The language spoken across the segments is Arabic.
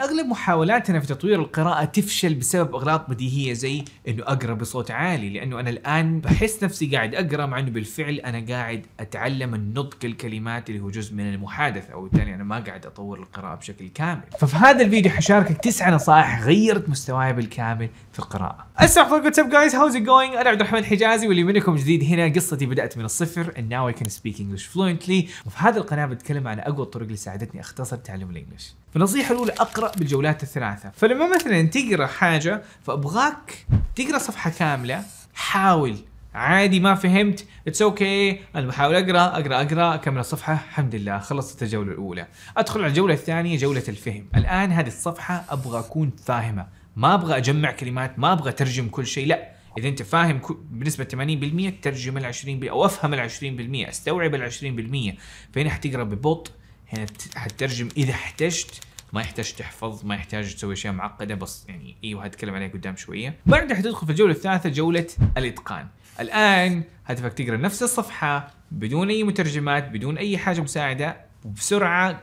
اغلب محاولاتنا في تطوير القراءة تفشل بسبب اغلاط بديهية زي انه اقرا بصوت عالي لانه انا الان بحس نفسي قاعد اقرا مع انه بالفعل انا قاعد اتعلم النطق الكلمات اللي هو جزء من المحادثة وبالتالي انا ما قاعد اطور القراءة بشكل كامل. ففي هذا الفيديو حشاركك تسع نصائح غيرت مستواي بالكامل في القراءة. السلام عليكم واتساب جايز هاوز ات جوينج انا عبد الرحمن الحجازي واللي منكم جديد هنا قصتي بدات من الصفر and now I can speak English fluently وفي هذه القناة بتكلم عن اقوى الطرق اللي ساعدتني اختصر تعلم الانجليش. فالنصيحة الأولى أقرأ بالجولات الثلاثة فلما مثلا تقرأ حاجة فأبغاك تقرأ صفحة كاملة حاول عادي ما فهمت اتس اوكي okay. انا بحاول اقرا اقرا اقرا اكمل الصفحه الحمد لله خلصت الجوله الاولى ادخل على الجوله الثانيه جوله الفهم الان هذه الصفحه ابغى اكون فاهمه ما ابغى اجمع كلمات ما ابغى اترجم كل شيء لا اذا انت فاهم بنسبه 80% ترجم ال 20 او افهم ال 20% استوعب ال 20% فهنا حتقرا ببطء هنا يعني حترجم اذا احتجت ما يحتاج تحفظ ما يحتاج تسوي اشياء معقده بس يعني ايوه هتكلم عليها قدام شويه بعدها حتدخل في الجوله الثالثه جوله الاتقان الان هدفك تقرا نفس الصفحه بدون اي مترجمات بدون اي حاجه مساعده وبسرعه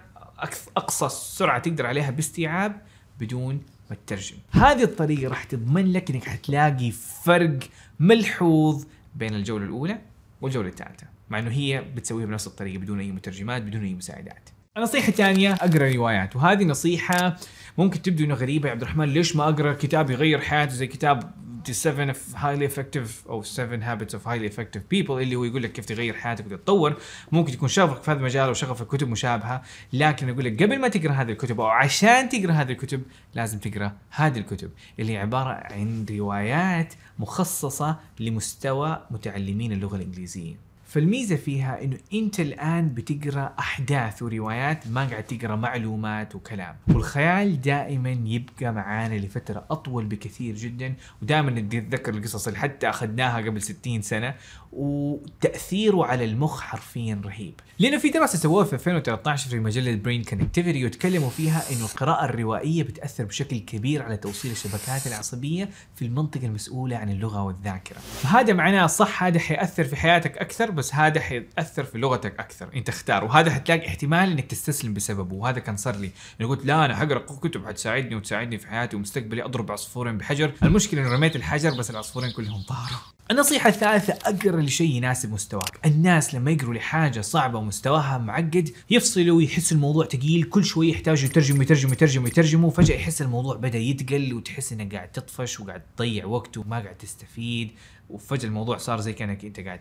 اقصى سرعه تقدر عليها باستيعاب بدون ما تترجم هذه الطريقه راح تضمن لك انك حتلاقي فرق ملحوظ بين الجوله الاولى والجوله الثالثه مع انه هي بتسويها بنفس الطريقه بدون اي مترجمات بدون اي مساعدات نصيحة ثانية اقرا روايات وهذه نصيحة ممكن تبدو انه غريبة يا عبد الرحمن ليش ما اقرا كتاب يغير حياته زي كتاب The 7 Highly Effective او 7 Habits of Highly Effective People اللي هو يقول لك كيف تغير حياتك وتتطور ممكن تكون شغفك في هذا المجال او شغفك كتب مشابهة لكن اقول لك قبل ما تقرا هذه الكتب او عشان تقرا هذه الكتب لازم تقرا هذه الكتب اللي هي عبارة عن روايات مخصصة لمستوى متعلمين اللغة الانجليزية فالميزه فيها انه انت الان بتقرا احداث وروايات ما قاعد تقرا معلومات وكلام والخيال دائما يبقى معانا لفتره اطول بكثير جدا ودائما نتذكر القصص اللي حتى اخذناها قبل 60 سنه وتاثيره على المخ حرفيا رهيب لانه في دراسه سووها في 2013 في مجله برين كونكتيفيتي وتكلموا فيها انه القراءه الروائيه بتاثر بشكل كبير على توصيل الشبكات العصبيه في المنطقه المسؤوله عن اللغه والذاكره فهذا معناه صح هذا حياثر في حياتك اكثر بس هذا حيأثر في لغتك اكثر انت اختار وهذا حتلاقي احتمال انك تستسلم بسببه وهذا كان صار لي انا قلت لا انا حقرا كتب حتساعدني وتساعدني في حياتي ومستقبلي اضرب عصفورين بحجر المشكله اني رميت الحجر بس العصفورين كلهم طاروا النصيحة الثالثة اقرا لشيء يناسب مستواك، الناس لما يقروا لحاجة صعبة ومستواها معقد يفصلوا ويحسوا الموضوع تقيل كل شوي يحتاجوا يترجموا يترجموا يترجموا يترجموا، فجأة يحس الموضوع بدأ يتقل وتحس انك قاعد تطفش وقاعد تضيع وقت وما قاعد تستفيد، وفجأة الموضوع صار زي كأنك انت قاعد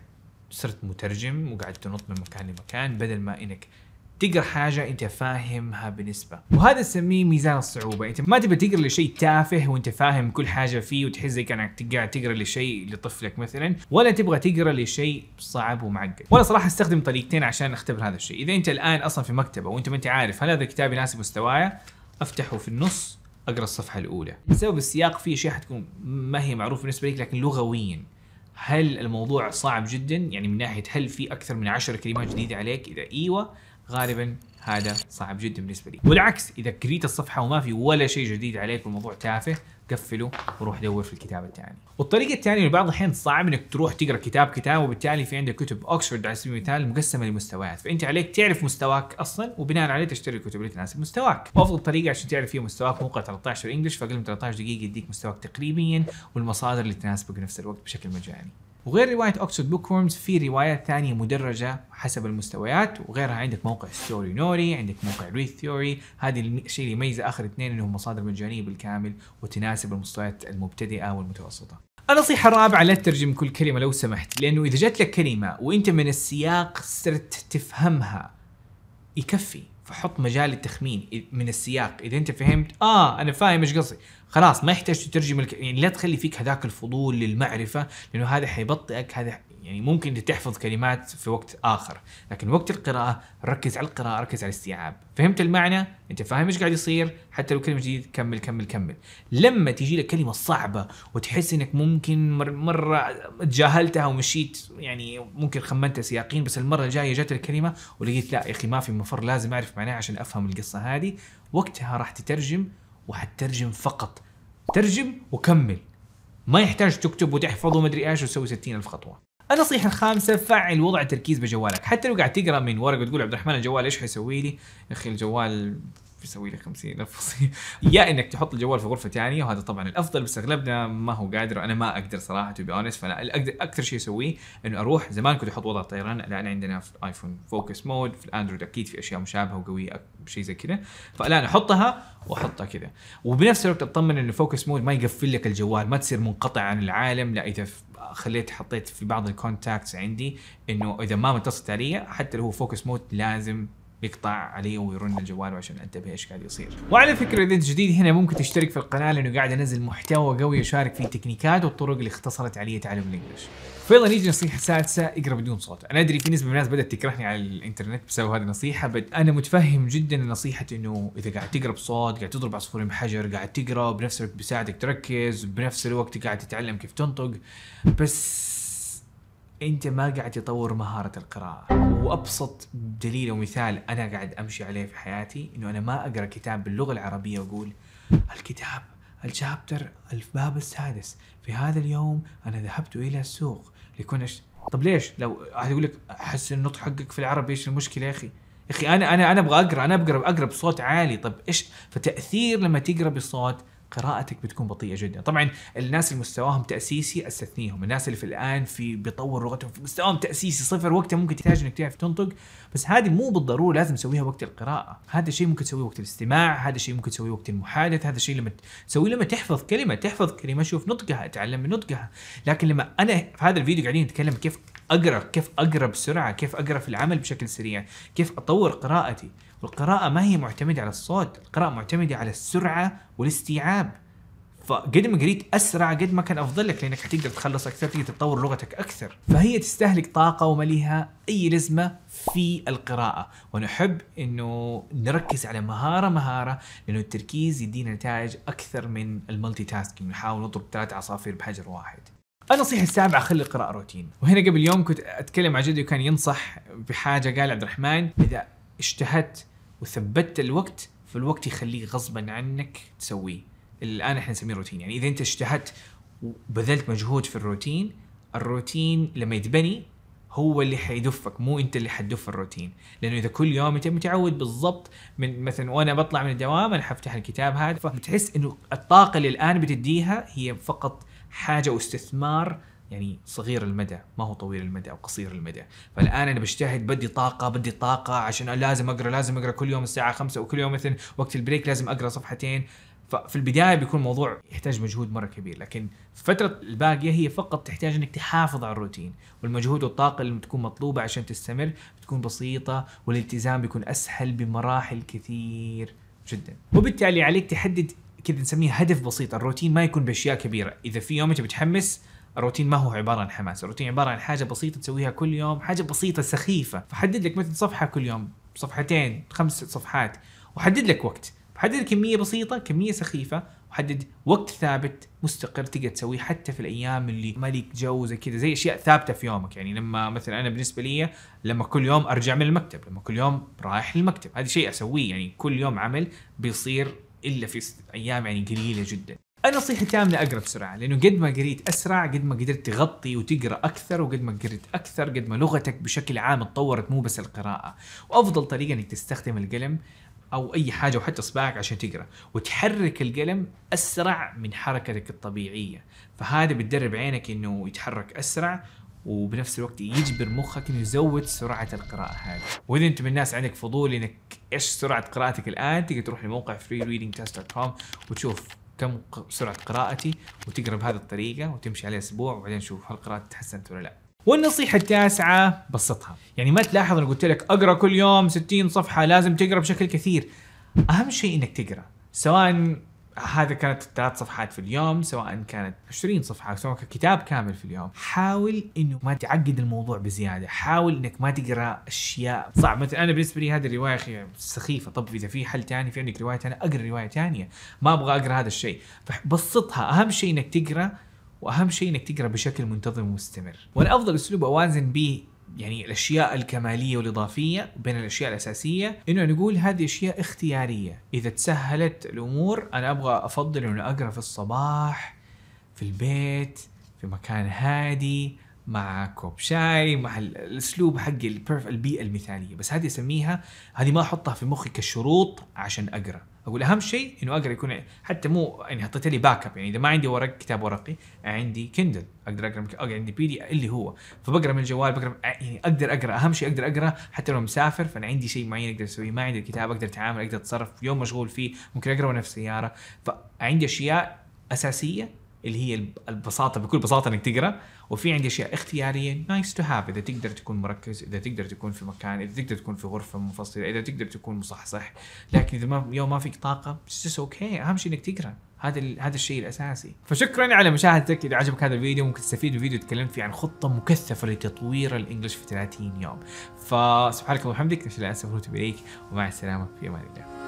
صرت مترجم وقاعد تنط من مكان لمكان بدل ما انك تقرا حاجه انت فاهمها بنسبه وهذا نسميه ميزان الصعوبه انت ما تبي تقرا لشيء تافه وانت فاهم كل حاجه فيه وتحس زي كانك قاعد تقرا لشيء لطفلك مثلا ولا تبغى تقرا لشيء صعب ومعقد وانا صراحه استخدم طريقتين عشان اختبر هذا الشيء اذا انت الان اصلا في مكتبه وانت ما انت عارف هل هذا الكتاب يناسب مستوايا افتحه في النص اقرا الصفحه الاولى بسبب السياق في اشياء حتكون ما هي معروفه بالنسبه لك لكن لغويا هل الموضوع صعب جدا يعني من ناحيه هل في اكثر من 10 كلمات جديده عليك اذا ايوه غالبا هذا صعب جدا بالنسبه لي والعكس اذا كريت الصفحه وما في ولا شيء جديد عليك والموضوع تافه قفله وروح دور في الكتاب الثاني والطريقه الثانيه انه بعض الاحيان صعب انك تروح تقرا كتاب كتاب وبالتالي في عندك كتب اوكسفورد على سبيل المثال مقسمه لمستويات فانت عليك تعرف مستواك اصلا وبناء عليه تشتري الكتب اللي تناسب مستواك وافضل طريقه عشان تعرف فيها مستواك موقع 13 انجلش فاقل من 13 دقيقه يديك مستواك تقريبيا والمصادر اللي تناسبك بنفس الوقت بشكل مجاني وغير روايه أكسود بوك وورمز في روايات ثانيه مدرجه حسب المستويات وغيرها عندك موقع ستوري نوري عندك موقع ريث ثيوري هذه الشيء اللي يميز اخر اثنين انهم مصادر مجانيه بالكامل وتناسب المستويات المبتدئه والمتوسطه النصيحة الرابعة لا تترجم كل كلمة لو سمحت لأنه إذا جت لك كلمة وأنت من السياق صرت تفهمها يكفي فحط مجال التخمين من السياق اذا انت فهمت اه انا فاهم ايش قصدي خلاص ما يحتاج تترجم الك... يعني لا تخلي فيك هذاك الفضول للمعرفه لانه هذا حيبطئك هذا يعني ممكن تحفظ كلمات في وقت اخر لكن وقت القراءه ركز على القراءه ركز على الاستيعاب فهمت المعنى انت فاهم ايش قاعد يصير حتى لو كلمه جديده كمل كمل كمل لما تيجي لك كلمه صعبه وتحس انك ممكن مر مره تجاهلتها ومشيت يعني ممكن خمنتها سياقين بس المره الجايه جت الكلمه ولقيت لا يا اخي ما في مفر لازم اعرف معناها عشان افهم القصه هذه وقتها راح تترجم وحترجم فقط ترجم وكمل ما يحتاج تكتب وتحفظ ومدري ايش وتسوي الف خطوه النصيحة الخامسة فعل وضع التركيز بجوالك، حتى لو قاعد تقرا من ورقة وتقول عبد الرحمن الجوال ايش حيسوي لي؟ يا اخي الجوال بيسوي لي 50000 يا انك تحط الجوال في غرفه ثانيه وهذا طبعا الافضل بس اغلبنا ما هو قادر وانا ما اقدر صراحه تو بي اونست فانا اكثر شيء اسويه انه اروح زمان كنت احط وضع الطيران الان عندنا في الايفون فوكس مود في الاندرويد اكيد في اشياء مشابهه وقويه شيء زي كذا فالان احطها واحطها كذا وبنفس الوقت اطمن انه فوكس مود ما يقفل لك الجوال ما تصير منقطع عن العالم لا اذا خليت حطيت في بعض الكونتاكتس عندي انه اذا ما متصلت علي حتى لو هو فوكس مود لازم يقطع علي ويرن الجوال عشان انتبه ايش قاعد يصير. وعلى فكره اذا جديد هنا ممكن تشترك في القناه لانه قاعد انزل محتوى قوي اشارك فيه تكنيكات والطرق اللي اختصرت علي تعلم الانجليش. فيلا نيجي نصيحه سادسه اقرا بدون صوت، انا ادري في نسبه من الناس بدات تكرهني على الانترنت بسبب هذه النصيحه بس انا متفهم جدا نصيحه انه اذا قاعد تقرا بصوت، قاعد تضرب عصفورين بحجر، قاعد تقرا بنفس الوقت بيساعدك تركز، بنفس الوقت قاعد تتعلم كيف تنطق بس انت ما قاعد تطور مهاره القراءه وابسط دليل ومثال انا قاعد امشي عليه في حياتي انه انا ما اقرا كتاب باللغه العربيه واقول الكتاب الشابتر الباب السادس في هذا اليوم انا ذهبت الى السوق لكون أش... طب ليش لو يقول لك احس النطق حقك في العربي ايش المشكله يا اخي يا اخي انا انا انا ابغى اقرا انا بقرا اقرا بصوت عالي طب ايش فتاثير لما تقرا بصوت قراءتك بتكون بطيئه جدا طبعا الناس اللي مستواهم تاسيسي استثنيهم الناس اللي في الان في بيطور لغتهم في مستواهم تاسيسي صفر وقتها ممكن تحتاج انك تعرف تنطق بس هذه مو بالضروره لازم تسويها وقت القراءه هذا الشيء ممكن تسويه وقت الاستماع هذا الشيء ممكن تسويه وقت المحادثه هذا الشيء لما تسويه لما تحفظ كلمه تحفظ كلمه شوف نطقها تعلم من نطقها لكن لما انا في هذا الفيديو قاعدين نتكلم كيف اقرا كيف اقرا بسرعه كيف اقرا في العمل بشكل سريع كيف اطور قراءتي القراءة ما هي معتمدة على الصوت القراءة معتمدة على السرعة والاستيعاب فقد ما قريت اسرع قد ما كان افضل لك لانك حتقدر تخلص اكثر تقدر تطور لغتك اكثر فهي تستهلك طاقه وما لها اي لزمه في القراءه ونحب انه نركز على مهاره مهاره لانه التركيز يدينا نتائج اكثر من المالتي تاسكينج نحاول نضرب ثلاث عصافير بحجر واحد النصيحة السابعة خلي القراءة روتين، وهنا قبل يوم كنت أتكلم مع جدي وكان ينصح بحاجة قال عبد الرحمن إذا اجتهدت وثبتت الوقت فالوقت يخليه غصبا عنك تسويه الان احنا نسميه روتين يعني اذا انت اجتهدت وبذلت مجهود في الروتين الروتين لما يتبني هو اللي حيدفك مو انت اللي حتدف الروتين لانه اذا كل يوم انت متعود بالضبط من مثلا وانا بطلع من الدوام انا حفتح الكتاب هذا فبتحس انه الطاقه اللي الان بتديها هي فقط حاجه واستثمار يعني صغير المدى ما هو طويل المدى او قصير المدى فالان انا بجتهد بدي طاقه بدي طاقه عشان لازم اقرا لازم اقرا كل يوم الساعه خمسة وكل يوم مثلا وقت البريك لازم اقرا صفحتين ففي البدايه بيكون الموضوع يحتاج مجهود مره كبير لكن فتره الباقيه هي فقط تحتاج انك تحافظ على الروتين والمجهود والطاقه اللي بتكون مطلوبه عشان تستمر بتكون بسيطه والالتزام بيكون اسهل بمراحل كثير جدا وبالتالي عليك تحدد كذا نسميه هدف بسيط الروتين ما يكون باشياء كبيره اذا في يوم انت متحمس الروتين ما هو عباره عن حماس الروتين عباره عن حاجه بسيطه تسويها كل يوم حاجه بسيطه سخيفه فحدد لك مثلا صفحه كل يوم صفحتين خمس صفحات وحدد لك وقت حدد كمية بسيطة كمية سخيفة وحدد وقت ثابت مستقر تقدر تسويه حتى في الايام اللي مالك جو زي كذا زي اشياء ثابته في يومك يعني لما مثلا انا بالنسبه لي لما كل يوم ارجع من المكتب لما كل يوم رايح للمكتب هذا شيء اسويه يعني كل يوم عمل بيصير الا في ايام يعني قليله جدا انا نصيحتي امنه اقرا بسرعه لانه قد ما قريت اسرع قد ما قدرت تغطي وتقرا اكثر وقد ما قريت اكثر قد ما لغتك بشكل عام اتطورت مو بس القراءه وافضل طريقه انك تستخدم القلم او اي حاجه وحتى اصبعك عشان تقرا وتحرك القلم اسرع من حركتك الطبيعيه فهذا بتدرب عينك انه يتحرك اسرع وبنفس الوقت يجبر مخك انه يزود سرعه القراءه هذه واذا انت من الناس عندك فضول انك ايش سرعه قراءتك الان تقدر تروح لموقع freereadingtest.com وتشوف كم سرعه قراءتي وتقرا بهذه الطريقه وتمشي عليه اسبوع وبعدين شوف هل قراءتي تحسنت ولا لا والنصيحة التاسعة بسطها، يعني ما تلاحظ انا قلت لك اقرا كل يوم 60 صفحة لازم تقرا بشكل كثير. اهم شيء انك تقرا، سواء هذا كانت الثلاث صفحات في اليوم سواء كانت 20 صفحه سواء كان كتاب كامل في اليوم حاول انه ما تعقد الموضوع بزياده حاول انك ما تقرا اشياء صعبه مثلا انا بالنسبه لي هذه الروايه اخي سخيفه طب اذا في حل ثاني في عندك روايه ثانيه اقرا روايه ثانيه ما ابغى اقرا هذا الشيء فبسطها اهم شيء انك تقرا واهم شيء انك تقرا بشكل منتظم ومستمر وانا افضل اسلوب اوازن به يعني الاشياء الكماليه والاضافيه بين الاشياء الاساسيه انه نقول هذه اشياء اختياريه اذا تسهلت الامور انا ابغى افضل انه اقرا في الصباح في البيت في مكان هادي مع كوب شاي مع الاسلوب حق البيئه المثاليه بس هذه اسميها هذه ما احطها في مخي كشروط عشان اقرا اقول اهم شيء انه اقرا يكون حتى مو يعني حطيت لي باك اب يعني اذا ما عندي ورق كتاب ورقي عندي كندل اقدر اقرا اقرا عندي بي دي اللي هو فبقرا من الجوال بقرا يعني اقدر اقرا اهم شيء اقدر اقرا حتى لو مسافر فانا عندي شيء معين اقدر اسويه ما عندي الكتاب اقدر اتعامل اقدر اتصرف يوم مشغول فيه ممكن اقرا وانا في السياره فعندي اشياء اساسيه اللي هي البساطه بكل بساطه انك تقرا وفي عندي اشياء اختياريه نايس تو هاف اذا تقدر تكون مركز اذا تقدر تكون في مكان اذا تقدر تكون في غرفه منفصله اذا تقدر تكون مصحصح لكن اذا ما يوم ما فيك طاقه اتس اوكي okay. اهم شيء انك تقرا هذا هذا الشيء الاساسي فشكرا على مشاهدتك اذا عجبك هذا الفيديو ممكن تستفيد من فيديو تكلمت فيه عن خطه مكثفه لتطوير الانجليش في 30 يوم فسبحانك اللهم وبحمدك نشهد ان لا اله الا انت ومع السلامه في امان الله